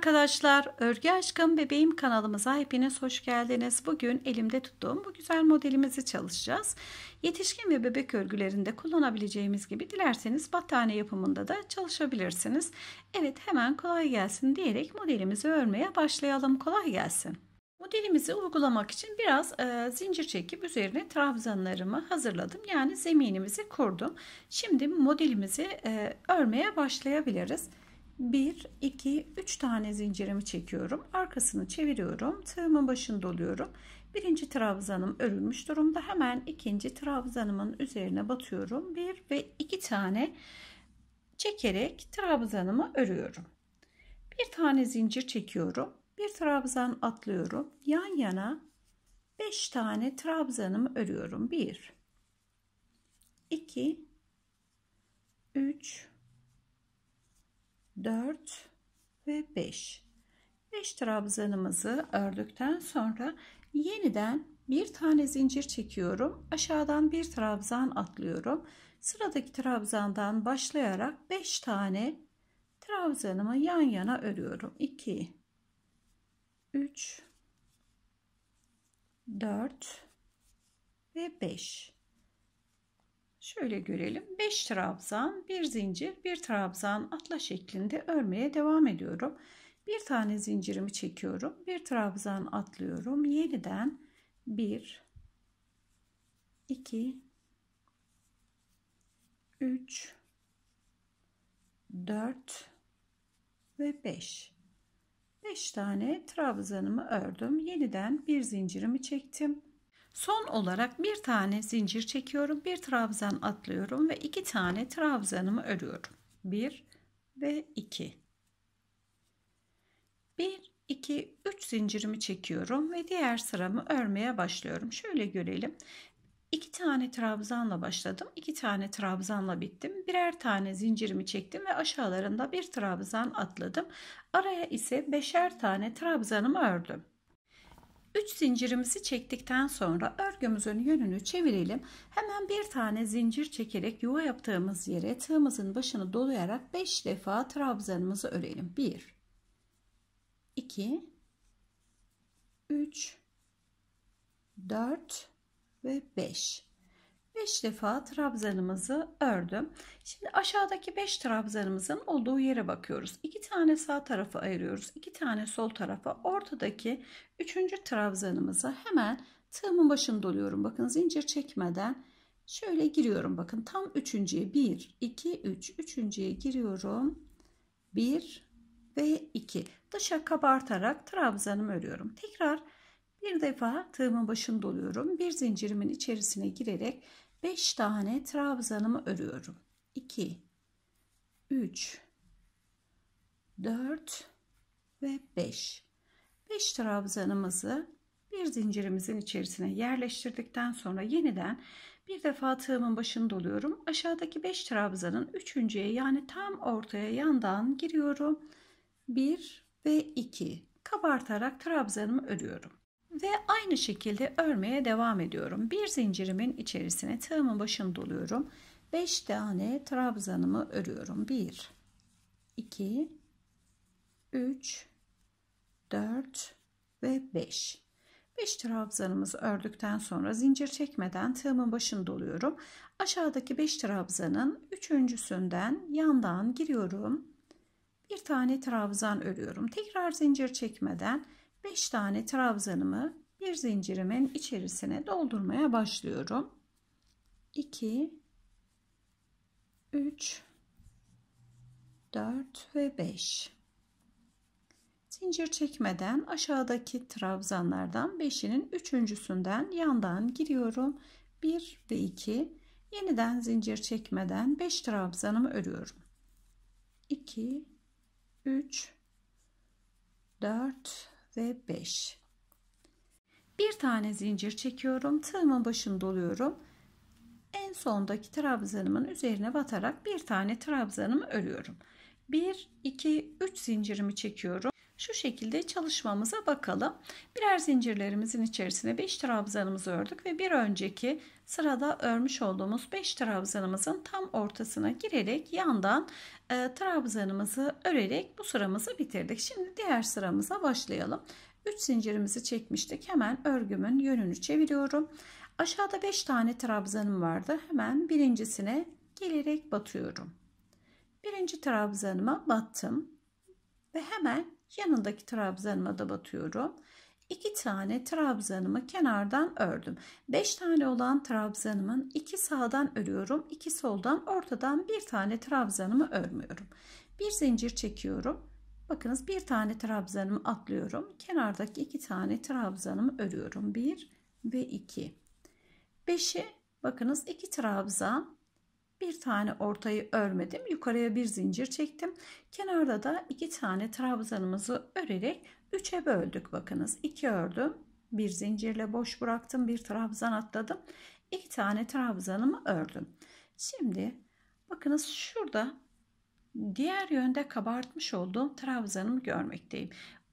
arkadaşlar, Örgü Aşkım Bebeğim kanalımıza hepiniz hoş geldiniz. Bugün elimde tuttuğum bu güzel modelimizi çalışacağız. Yetişkin ve bebek örgülerinde kullanabileceğimiz gibi dilerseniz battaniye yapımında da çalışabilirsiniz. Evet hemen kolay gelsin diyerek modelimizi örmeye başlayalım. Kolay gelsin. Modelimizi uygulamak için biraz e, zincir çekip üzerine trabzanlarımı hazırladım. Yani zeminimizi kurdum. Şimdi modelimizi e, örmeye başlayabiliriz. 1, 2, 3 tane zincirimi çekiyorum. Arkasını çeviriyorum. Tığımın başını doluyorum. Birinci trabzanım örülmüş durumda. Hemen ikinci trabzanımın üzerine batıyorum. 1 ve 2 tane çekerek trabzanımı örüyorum. Bir tane zincir çekiyorum. Bir trabzan atlıyorum. Yan yana 5 tane trabzanımı örüyorum. 1 2 3 4 ve 5. 5 trabzanımızı ördükten sonra yeniden bir tane zincir çekiyorum. Aşağıdan bir trabzan atlıyorum. Sıradaki trabzandan başlayarak 5 tane trabzanımı yan yana örüyorum. 2 3 4 ve 5 Şöyle görelim. 5 trabzan, bir zincir, bir trabzan atla şeklinde örmeye devam ediyorum. Bir tane zincirimi çekiyorum. Bir trabzan atlıyorum. Yeniden 1 2 3 4 ve 5. 5 tane trabzanımı ördüm. Yeniden bir zincirimi çektim. Son olarak bir tane zincir çekiyorum. Bir trabzan atlıyorum ve iki tane trabzanımı örüyorum. 1 ve 2. 1, 2, 3 zincirimi çekiyorum ve diğer sıramı örmeye başlıyorum. Şöyle görelim. 2 tane trabzanla başladım. 2 tane trabzanla bittim. Birer tane zincirimi çektim ve aşağılarında bir trabzan atladım. Araya ise beşer tane trabzanımı ördüm. 3 zincirimizi çektikten sonra örgümüzün yönünü çevirelim. Hemen bir tane zincir çekerek yuva yaptığımız yere tığımızın başını dolayarak 5 defa trabzanımızı örelim. 1 2 3 4 ve 5 5 defa trabzanımızı ördüm. Şimdi aşağıdaki 5 trabzanımızın olduğu yere bakıyoruz. 2 tane sağ tarafa ayırıyoruz. 2 tane sol tarafa. Ortadaki 3. trabzanımızı hemen tığımın başını doluyorum. Bakın zincir çekmeden şöyle giriyorum. Bakın tam üçüncüye 1, 2, 3. Üçüncüye giriyorum. 1 ve 2. Dışa kabartarak trabzanımı örüyorum. Tekrar bir defa tığımın başını doluyorum. Bir zincirimin içerisine girerek 5 tane trabzanımı örüyorum. 2 3 4 ve 5. 5 trabzanımızı bir zincirimizin içerisine yerleştirdikten sonra yeniden bir defa tığımın başını doluyorum. Aşağıdaki 5 trabzanın üçüncüye yani tam ortaya yandan giriyorum. 1 ve 2 kabartarak trabzanımı örüyorum. Ve aynı şekilde örmeye devam ediyorum. Bir zincirimin içerisine tığımın başını doluyorum. 5 tane trabzanımı örüyorum. 1 2 3 4 ve 5. 5 trabzanımızı ördükten sonra zincir çekmeden tığımın başını doluyorum. Aşağıdaki 5 trabzanın üçüncüsünden yandan giriyorum. Bir tane trabzan örüyorum. Tekrar zincir çekmeden 5 tane trabzanımı bir zincirimin içerisine doldurmaya başlıyorum. 2 3 4 ve 5 zincir çekmeden aşağıdaki trabzanlardan 5'inin üçüncüsünden yandan giriyorum 1 ve 2 yeniden zincir çekmeden 5 trabzanımı örüyorum 2 3 4 ve 5 bir tane zincir çekiyorum tığımın başını doluyorum en sondaki trabzanımın üzerine batarak bir tane trabzanımı örüyorum 1 2 3 zincirimi çekiyorum şu şekilde çalışmamıza bakalım. Birer zincirlerimizin içerisine 5 trabzanımızı ördük ve bir önceki sırada örmüş olduğumuz 5 trabzanımızın tam ortasına girerek yandan e, trabzanımızı örerek bu sıramızı bitirdik. Şimdi diğer sıramıza başlayalım. 3 zincirimizi çekmiştik. Hemen örgümün yönünü çeviriyorum. Aşağıda 5 tane trabzanım vardı. Hemen birincisine gelerek batıyorum. Birinci trabzanıma battım ve hemen yanındaki trabzanıma da batıyorum. 2 tane trabzanımı kenardan ördüm. 5 tane olan trabzanımın 2 sağdan örüyorum, 2 soldan, ortadan bir tane trabzanımı örmüyorum. Bir zincir çekiyorum. Bakınız bir tane trabzanımı atlıyorum. Kenardaki iki tane trabzanımı örüyorum. Bir ve iki. Beşi. bakınız iki trabzan bir tane ortayı örmedim. Yukarıya bir zincir çektim. Kenarda da iki tane trabzanımızı örerek üç'e böldük. Bakınız iki ördüm. Bir zincirle boş bıraktım. Bir trabzan atladım. iki tane trabzanımı ördüm. Şimdi bakınız şurada diğer yönde kabartmış olduğum trabzanımı görmekteyim.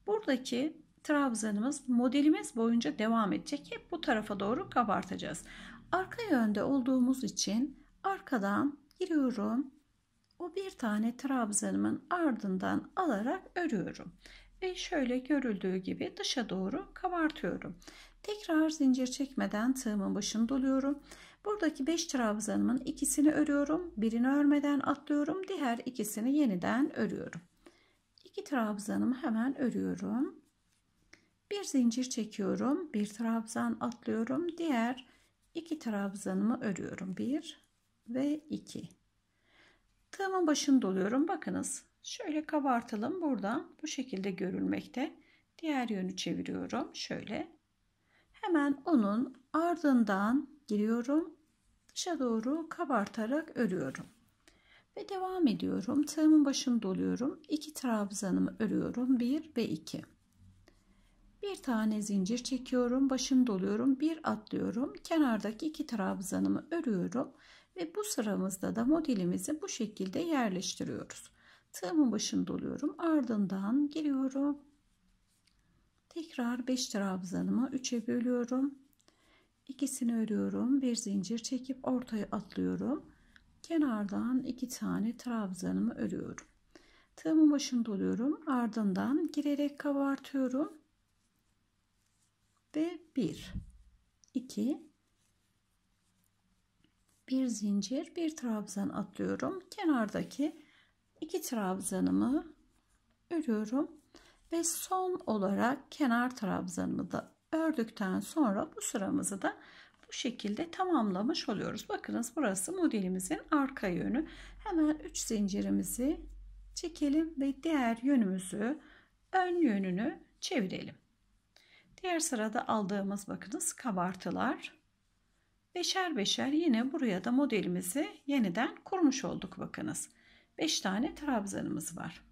Buradaki trabzanımız modelimiz boyunca devam edecek. Hep bu tarafa doğru kabartacağız. Arka yönde olduğumuz için arkadan giriyorum. O bir tane trabzanımın ardından alarak örüyorum. Ve şöyle görüldüğü gibi dışa doğru kabartıyorum. Tekrar zincir çekmeden tığımın başını doluyorum. Buradaki 5 trabzanımın ikisini örüyorum. Birini örmeden atlıyorum. Diğer ikisini yeniden örüyorum. 2 trabzanımı hemen örüyorum. Bir zincir çekiyorum. Bir trabzan atlıyorum. Diğer iki trabzanımı örüyorum. Bir ve 2. Tığımın başını doluyorum. Bakınız şöyle kabartalım. Buradan bu şekilde görülmekte. Diğer yönü çeviriyorum. Şöyle. Hemen onun ardından giriyorum. Dışa doğru kabartarak örüyorum. Ve devam ediyorum. Tığımın başını doluyorum. İki trabzanımı örüyorum. 1 ve 2. Bir tane zincir çekiyorum. Başını doluyorum. Bir atlıyorum. Kenardaki iki trabzanımı örüyorum ve bu sıramızda da modelimizi bu şekilde yerleştiriyoruz. Tığımın başını doluyorum. Ardından giriyorum. Tekrar 5 trabzanımı 3'e bölüyorum. İkisini örüyorum. Bir zincir çekip ortaya atlıyorum. Kenardan 2 tane trabzanımı örüyorum. Tığımın başını doluyorum. Ardından girerek kabartıyorum. Ve 1 2 bir zincir bir trabzan atlıyorum kenardaki iki trabzanımı örüyorum ve son olarak kenar trabzanımı da ördükten sonra bu sıramızı da bu şekilde tamamlamış oluyoruz bakınız burası modelimizin arka yönü hemen 3 zincirimizi çekelim ve diğer yönümüzü ön yönünü çevirelim diğer sırada aldığımız bakınız kabartılar Beşer beşer yine buraya da modelimizi yeniden kurmuş olduk bakınız. 5 tane trabzanımız var.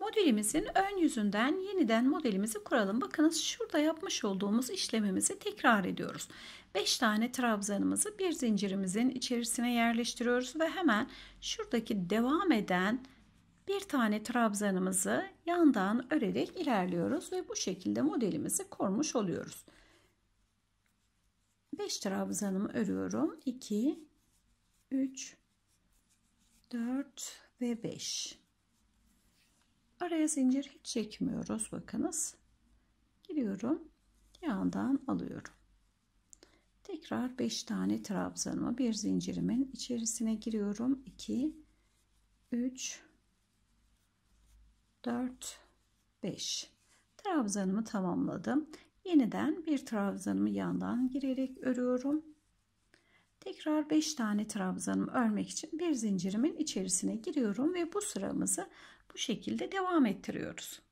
Modelimizin ön yüzünden yeniden modelimizi kuralım. Bakınız şurada yapmış olduğumuz işlemimizi tekrar ediyoruz. 5 tane trabzanımızı bir zincirimizin içerisine yerleştiriyoruz ve hemen şuradaki devam eden bir tane trabzanımızı yandan örerek ilerliyoruz ve bu şekilde modelimizi kurmuş oluyoruz. 5 trabzanımı örüyorum 2 3 4 ve 5 araya zincir hiç çekmiyoruz bakınız giriyorum yandan alıyorum tekrar 5 tane trabzanımı bir zincirimin içerisine giriyorum 2 3 4 5 trabzanımı tamamladım Yeniden bir trabzanımı yandan girerek örüyorum. Tekrar 5 tane trabzanımı örmek için bir zincirimin içerisine giriyorum ve bu sıramızı bu şekilde devam ettiriyoruz.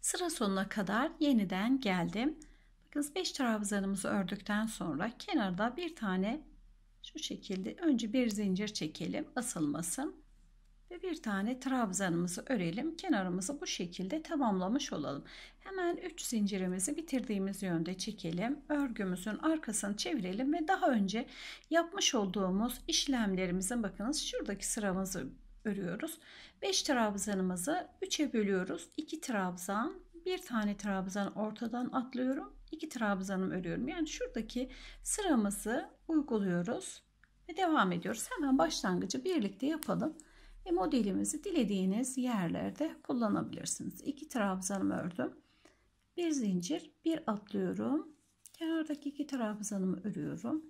Sıra sonuna kadar yeniden geldim. Bakın 5 trabzanımızı ördükten sonra kenarda bir tane şu şekilde önce bir zincir çekelim asılmasın ve bir tane trabzanımızı örelim. Kenarımızı bu şekilde tamamlamış olalım. Hemen 3 zincirimizi bitirdiğimiz yönde çekelim. Örgümüzün arkasını çevirelim ve daha önce yapmış olduğumuz işlemlerimizin bakınız şuradaki sıramızı örüyoruz. 5 trabzanımızı 3'e bölüyoruz. 2 trabzan, bir tane trabzan ortadan atlıyorum. iki trabzanım örüyorum. Yani şuradaki sıramızı uyguluyoruz ve devam ediyoruz. Hemen başlangıcı birlikte yapalım ve modelimizi dilediğiniz yerlerde kullanabilirsiniz. İki trabzanımı ördüm. Bir zincir, bir atlıyorum. Kenardaki iki trabzanımı örüyorum.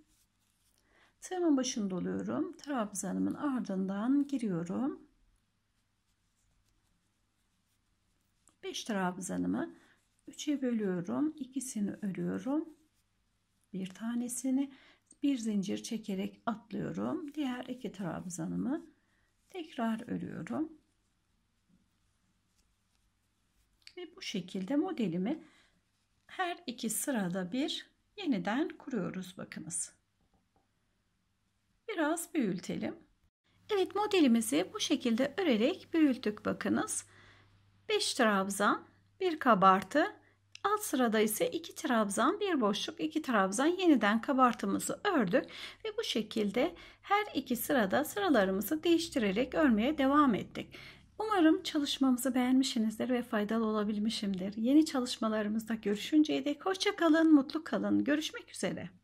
Tığımın başını doluyorum. Trabzanımın ardından giriyorum. 5 trabzanımı 3'e bölüyorum. ikisini örüyorum. Bir tanesini bir zincir çekerek atlıyorum. Diğer iki trabzanımı tekrar örüyorum. Ve bu şekilde modelimi her iki sırada bir yeniden kuruyoruz bakınız. Biraz büyültelim. Evet modelimizi bu şekilde örerek büyüttük bakınız. 5 trabzan, bir kabartı, Alt sırada ise 2 trabzan, bir boşluk, 2 trabzan yeniden kabartımızı ördük ve bu şekilde her iki sırada sıralarımızı değiştirerek örmeye devam ettik. Umarım çalışmamızı beğenmişsinizdir ve faydalı olabilmişimdir. Yeni çalışmalarımızda görüşünceye dek hoşça kalın, mutlu kalın. Görüşmek üzere.